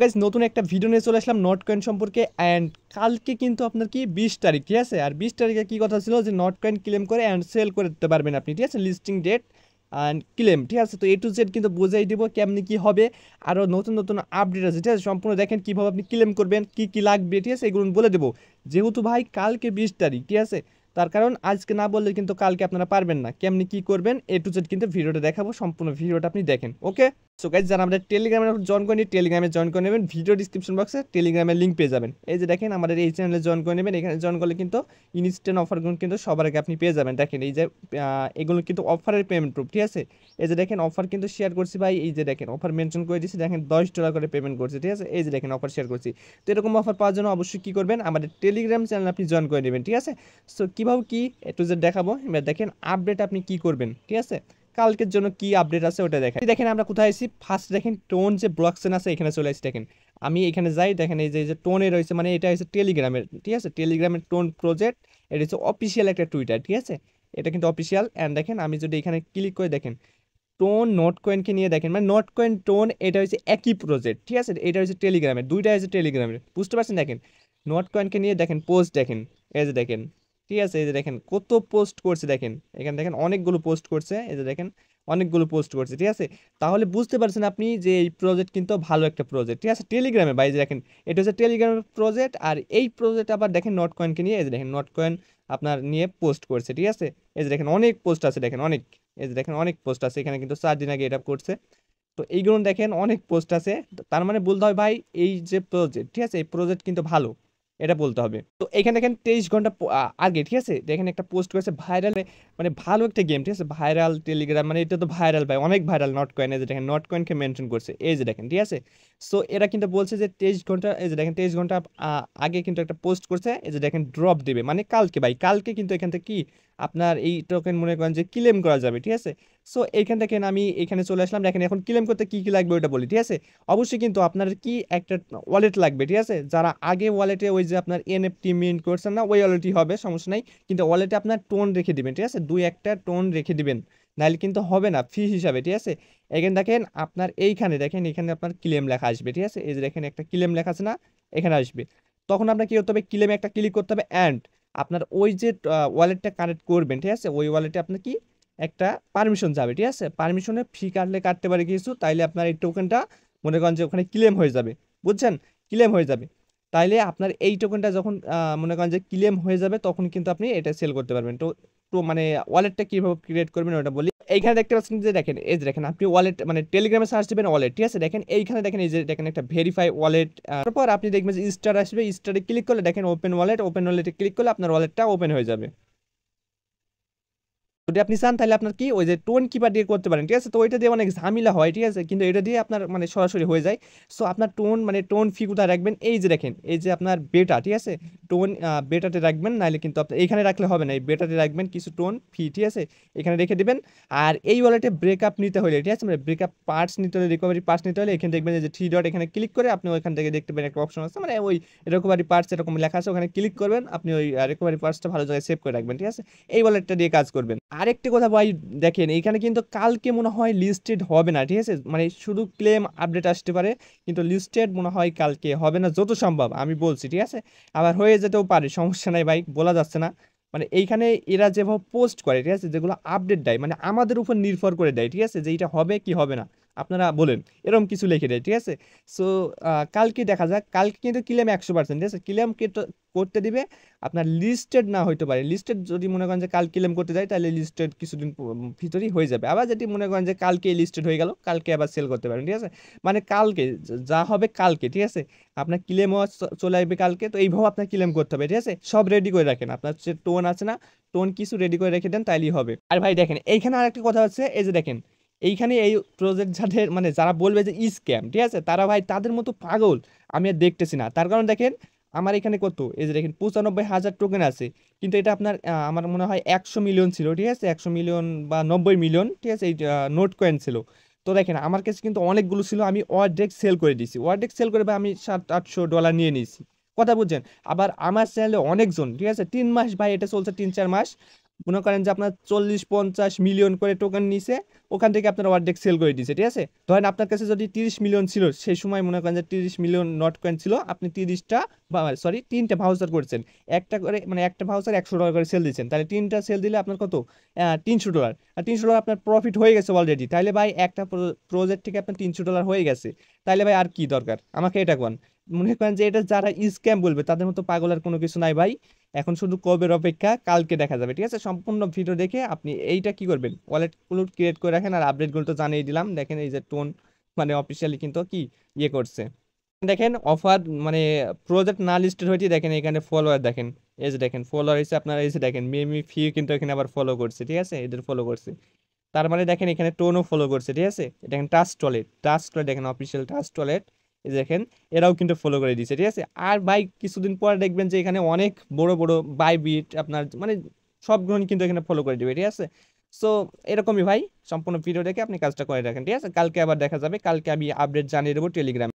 guys নতুন একটা video নিয়ে চলে আসলাম নট কয়েন সম্পর্কে অ্যান্ড কালকে কিন্তু আপনার কি বিশ তারিখ ঠিক আছে আর বিশ তারিখে কী কথা ছিল যে নট কয়েন ক্লেম করে অ্যান্ড সেল করে দিতে পারবেন আপনি ঠিক আছে লিস্টিং ডেট অ্যান্ড ক্লেম ঠিক আছে তো এ টু জেড কিন্তু বোঝাই দেবো কেমনি কী হবে আরও নতুন নতুন আপডেট আছে ঠিক আছে সম্পূর্ণ দেখেন কীভাবে আপনি ক্লেম করবেন কী কী লাগবে ঠিক আছে এগুলো বলে দেবো যেহেতু ভাই কালকে বিশ তারিখ ঠিক আছে তার কারণ আজকে না বললে কিন্তু কালকে আপনারা পারবেন না কেমনি কি করবেন এ টু জেড কিন্তু ভিডিওটা দেখাবো সম্পূর্ণ ভিডিওটা আপনি দেখেন ওকে সো গাইজ যারা আমাদের টেলিগ্রামে জয়েন করে টেলিগ্রামে জয়েন করে নেবেন ভিডিও ডিসক্রিপশন বক্সে টেলিগ্রামের লিঙ্ক পেয়ে যাবেন এই যে দেখেন আমাদের এই চ্যানেলে জয়েন করে নেবেন এখানে জয়েন করলে কিন্তু ইনস্ট্যান্ট অফারগুলো কিন্তু সবার আগে আপনি পেয়ে যাবেন দেখেন এই যে এগুলো কিন্তু অফারের পেমেন্ট প্রুফ ঠিক আছে এই যে দেখেন অফার কিন্তু শেয়ার করছি ভাই এই যে দেখেন অফার মেনশন করে দিচ্ছি দেখেন দশ ডলার করে পেমেন্ট করছি ঠিক আছে এই যে দেখেন অফার শেয়ার করছি তো এরকম অফার পাওয়ার জন্য অবশ্যই কী করবেন আমাদের টেলিগ্রাম চ্যানেল আপনি জয়েন করে নেবেন ঠিক আছে সো কিভাবে কী একটু যে দেখাবো এবার দেখেন আপডেট আপনি কি করবেন ঠিক আছে কালকের জন্য কি আপডেট আছে ওটা দেখেন দেখেন আমরা কোথায় আছি ফার্স্ট দেখেন টোন যে ব্লকসেন আছে এখানে চলে আসি দেখেন আমি এখানে যাই দেখেন এই যে টোনে রয়েছে মানে এটা হচ্ছে টেলিগ্রামের ঠিক আছে টেলিগ্রামের টোন প্রজেক্ট এটা হচ্ছে অফিসিয়াল একটা টুইটার ঠিক আছে এটা কিন্তু অফিসিয়াল অ্যান্ড দেখেন আমি যদি এখানে ক্লিক করে দেখেন টোন নট কয়েনকে নিয়ে দেখেন মানে নট কয়েন টোন এটা হচ্ছে একই প্রজেক্ট ঠিক আছে এটা হচ্ছে টেলিগ্রামের দুইটা হচ্ছে টেলিগ্রামের বুঝতে পারছেন দেখেন নট কয়েনকে নিয়ে দেখেন পোস্ট দেখেন এই যে দেখেন ঠিক আছে এই যে দেখেন কত পোস্ট করছে দেখেন এখানে দেখেন অনেকগুলো পোস্ট করছে এই যে দেখেন অনেকগুলো পোস্ট করছে ঠিক আছে তাহলে বুঝতে পারছেন আপনি যে এই প্রজেক্ট কিন্তু ভালো একটা প্রজেক্ট ঠিক আছে টেলিগ্রামে বাইরে দেখেন এটা হচ্ছে টেলিগ্রামের প্রজেক্ট আর এই প্রজেক্ট আবার দেখেন নট কয়েনকে নিয়ে এই যে দেখেন নট কয়েন আপনার নিয়ে পোস্ট করছে ঠিক আছে এই যে দেখেন অনেক পোস্ট আছে দেখেন অনেক এই যে দেখেন অনেক পোস্ট আছে এখানে কিন্তু চার দিন আগে এটা করছে তো এইগুলো দেখেন অনেক পোস্ট আছে তার মানে বলতে হয় ভাই এই যে প্রজেক্ট ঠিক আছে এই প্রজেক্ট কিন্তু ভালো এটা বলতে হবে তো এখানে দেখেন তেইশ ঘন্টা আগে ঠিক আছে এখানে একটা পোস্ট করেছে ভাইরাল মানে ভালো একটা গেম ঠিক আছে ভাইরাল টেলিগ্রাম মানে এটা তো ভাইরাল ভাই অনেক ভাইরাল নট কয়েন এই যে দেখেন নট কয়েনকে মেনশন করছে এই যে দেখেন ঠিক আছে সো এরা কিন্তু বলছে যে তেইশ ঘন্টা এই যে দেখেন তেইশ ঘন্টা আগে কিন্তু একটা পোস্ট করছে এই যে দেখেন ড্রপ দেবে মানে কালকে ভাই কালকে কিন্তু এখান থেকে কি আপনার এই টোকেন মনে করেন যে ক্লেম করা যাবে ঠিক আছে সো এইখান থেকে আমি এখানে চলে আসলাম দেখেন এখন ক্লেম করতে কী কী লাগবে ওটা বলি ঠিক আছে অবশ্যই কিন্তু আপনার কি একটা ওয়ালেট লাগবে ঠিক আছে যারা আগে ওয়ালেটে ওই যে আপনার এনএফটি মিন্ট করছেন না ওই ওয়ালেটই হবে সমস্যা নাই কিন্তু ওয়ালেটে আপনার টোন রেখে দিবেন ঠিক আছে দুই একটা টোন রেখে দেবেন নাহলে কিন্তু হবে না ফি হিসাবে ঠিক আছে এখানে দেখেন আপনার এইখানে দেখেন এখানে আপনার ক্লেম লেখা আসবে ঠিক আছে এই যে দেখেন একটা ক্লেম লেখা আছে না এখানে আসবে তখন আপনার কী করতে হবে ক্লেমে একটা ক্লিক করতে হবে অ্যান্ড আপনার ওই যে ওয়ালেটটা কানেক্ট করবেন ঠিক আছে ওই ওয়ালেটে আপনার কি একটা পারমিশন যাবে ঠিক আছে পারমিশনে ফি কাটলে কাটতে পারে কিছু তাইলে আপনার এই টোকেনটা মনে করেন যে ওখানে ক্লেম হয়ে যাবে বুঝছেন ক্লেম হয়ে যাবে তাইলে আপনার এই টোকেনটা যখন মনে করেন যে ক্লেম হয়ে যাবে তখন কিন্তু আপনি এটা সেল করতে পারবেন তো মানে ওয়ালেটটা কীভাবে ক্রিয়েট করবেন ওটা বলি এইখানে দেখতে পাচ্ছেন যে দেখেন এই যে দেখেন আপনি ওয়ালেট মানে টেলিগ্রামে সার্চ দেবেন ওয়ালেট ঠিক আছে দেখেন এইখানে দেখেন এই যে দেখেন একটা ভেরিফাই ওয়ালেট তারপর আপনি দেখবেন যে স্টার আসবে স্টারে ক্লিক করলে দেখেন ওপেন ওয়ালেট ওপেন ওয়ালেটে ক্লিক করলে আপনার ওয়ালেটটা ওপেন হয়ে যাবে যদি আপনি চান তাহলে আপনার কি ওই যে টোন কিপার দিয়ে করতে পারেন ঠিক আছে তো ওইটা দিয়ে অনেক ঝামেলা হয় ঠিক আছে কিন্তু এটা দিয়ে আপনার মানে সরাসরি হয়ে যায় সো আপনার টোন মানে টোন ফি রাখবেন এই যে দেখেন এই যে আপনার বেটা ঠিক আছে টোন বেটাতে রাখবেন নাহলে কিন্তু আপনার এখানে রাখলে হবে না এই বেটাতে রাখবেন কিছু টোন ফি ঠিক আছে এখানে রেখে দেবেন আর এই ওয়ালেটে ব্রেকআপ নিতে হলে ঠিক আছে মানে ব্রেকআপ পার্টস নিতে হলে রিকভারি পার্টস নিতে হলে এখানে দেখবেন যে থ্রি ডট এখানে ক্লিক করে আপনি ওইখান থেকে দেখতে পাবেন একটা অপশন আছে মানে ওই রিকভারি পার্টস এরকম লেখা আছে ওখানে ক্লিক করবেন আপনি ওই রিকভারি পার্টসটা ভালো জায়গায় সেভ করে রাখবেন ঠিক আছে এই ওয়ালেটটা দিয়ে কাজ করবেন আরেকটি কথা ভাই দেখেন এখানে কিন্তু কালকে মনে হয় লিস্টেড হবে না ঠিক আছে মানে শুধু ক্লেম আপডেট আসতে পারে কিন্তু লিস্টেড মনে হয় কালকে হবে না যত সম্ভব আমি বলছি ঠিক আছে আবার হয়ে যেতেও পারে সমস্যা নাই ভাই বলা যাচ্ছে না মানে এইখানে এরা যেভাবে পোস্ট করে ঠিক আছে যেগুলো আপডেট দেয় মানে আমাদের উপর নির্ভর করে দেয় ঠিক আছে যে এটা হবে কি হবে না আপনারা বলেন এরকম কিছু লিখে দেয় ঠিক আছে সো কালকে দেখা যাক কালকে কিন্তু ক্লেম একশো পার্সেন্ট ঠিক আছে ক্লেম করতে দিবে আপনার লিস্টেড না হইতে পারে লিস্টেড যদি মনে করেন যে কাল ক্লেম করতে যায় তাহলে লিস্টেড কিছুদিন ভিতরেই হয়ে যাবে আবার যদি মনে করেন যে কালকে লিস্টেড হয়ে গেল কালকে আবার সেল করতে পারেন ঠিক আছে মানে কালকে যা হবে কালকে ঠিক আছে আপনার ক্লেমও চলে আসবে কালকে তো এইভাবে আপনার ক্লেম করতে হবে ঠিক আছে সব রেডি করে রাখেন আপনার যে টোন আছে না টোন কিছু রেডি করে রেখে দেন তাইলেই হবে আর ভাই দেখেন এইখানে আরেকটা কথা হচ্ছে এই যে দেখেন এইখানে এই প্রজেক্ট যাদের মানে যারা বলবে যে স্ক্যাম ঠিক আছে তারা ভাই তাদের মতো পাগল আমি আর দেখতেছি না তার কারণ দেখেন আমার এখানে কত এই যে দেখেন পঁচানব্বই হাজার টোকেন আছে কিন্তু এটা আপনার আমার মনে হয় একশো মিলিয়ন ছিল ঠিক আছে একশো মিলিয়ন বা নব্বই মিলিয়ন ঠিক আছে এই নোট কয়েন ছিল তো দেখেন আমার কাছে কিন্তু অনেকগুলো ছিল আমি ওয়ার্ডেক সেল করে দিয়েছি ওয়ার্ডেক সেল করে আমি সাত আটশো ডলার নিয়ে নিয়েছি কথা বুঝছেন আবার আমার চ্যানেলে অনেকজন ঠিক আছে তিন মাস ভাই এটা চলছে তিন চার মাস মনে করেন যে আপনার চল্লিশ পঞ্চাশ মিলিয়ন করে টোকেন নিছে ওখান থেকে আপনার ওয়ার্ডেক সেল করে দিয়েছে ঠিক আছে ধরেন আপনার কাছে যদি তিরিশ মিলিয়ন ছিল সেই সময় মনে করেন যে তিরিশ মিলিয়ন নট কয়েন ছিল আপনি তিরিশটা সরি তিনটা ভাউচার করছেন একটা করে মানে একটা ভাউচার একশো ডলার করে সেল দিচ্ছেন তাহলে তিনটা সেল দিলে আপনার কত তিনশো ডলার আর তিনশো ডলার আপনার প্রফিট হয়ে গেছে অলরেডি তাহলে ভাই একটা প্রজেক্ট থেকে আপনার তিনশো ডলার হয়ে গেছে তাহলে ভাই আর কি দরকার আমাকে এটা কোন মনে করেন যে এটা যারা স্ক্যাম বলবে তাদের মতো পাগলার কোনো কিছু নাই ভাই এখন শুধু কবের অপেক্ষা কালকে দেখা যাবে ঠিক আছে সম্পূর্ণ ভিডিও দেখে আপনি এইটা কি করবেন ওয়ালেটগুলো ক্রিয়েট করে রাখেন আর আপডেটগুলো তো জানিয়ে দিলাম দেখেন এই যে টোন মানে অফিসিয়ালি কিন্তু কি ইয়ে করছে দেখেন অফার মানে প্রজেক্ট না লিস্টেড হয়েছে দেখেন এখানে ফলোয়ার দেখেন এই যে দেখেন ফলোয়ার এসে আপনারা এসে দেখেন মেমি ফি কিন্তু এখানে আবার ফলো করছে ঠিক আছে এদের ফলো করছে তার মানে দেখেন এখানে টোনও ফলো করছে ঠিক আছে দেখেন টাচ টয়লেট টাচ টয়লেট দেখেন অফিসিয়াল টাচ টয়লেট দেখেন এরাও কিন্তু ফলো করে দিয়েছে ঠিক আছে আর ভাই কিছুদিন পর দেখবেন যে এখানে অনেক বড় বড় বাইবিট আপনার মানে সব গ্রহণ কিন্তু এখানে ফলো করে দেবে ঠিক আছে সো এরকমই ভাই সম্পূর্ণ ভিডিও দেখে আপনি কাজটা করে রাখেন ঠিক আছে কালকে আবার দেখা যাবে কালকে আমি আপডেট জানিয়ে দেবো টেলিগ্রাম